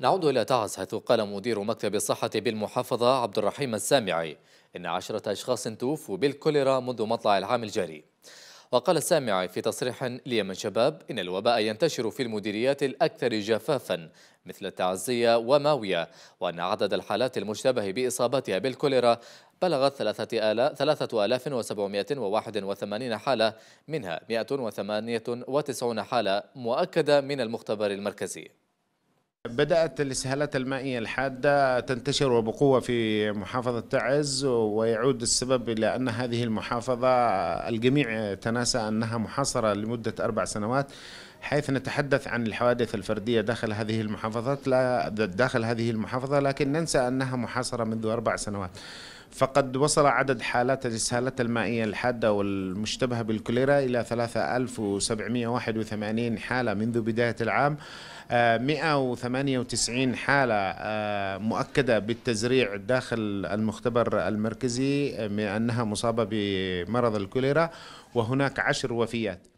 نعود إلى تعز حيث قال مدير مكتب الصحة بالمحافظة عبد الرحيم السامعي إن عشرة أشخاص توفوا بالكوليرا منذ مطلع العام الجاري وقال السامعي في تصريح ليمن شباب إن الوباء ينتشر في المديريات الأكثر جفافا مثل التعزية وماوية وأن عدد الحالات المشتبه بإصابتها بالكوليرا بلغت 3781 حالة منها 198 حالة مؤكدة من المختبر المركزي بدأت الإسهالات المائية الحادة تنتشر وبقوة في محافظة تعز ويعود السبب إلى أن هذه المحافظة الجميع تناسى أنها محاصرة لمدة أربع سنوات حيث نتحدث عن الحوادث الفردية داخل هذه المحافظات لا داخل هذه المحافظة لكن ننسى أنها محاصرة منذ أربع سنوات فقد وصل عدد حالات الإسهالات المائية الحادة والمشتبهة بالكوليرا إلى 3781 حالة منذ بداية العام 198 آه، حالة آه، مؤكدة بالتزريع داخل المختبر المركزي آه، أنها مصابة بمرض الكوليرا وهناك عشر وفيات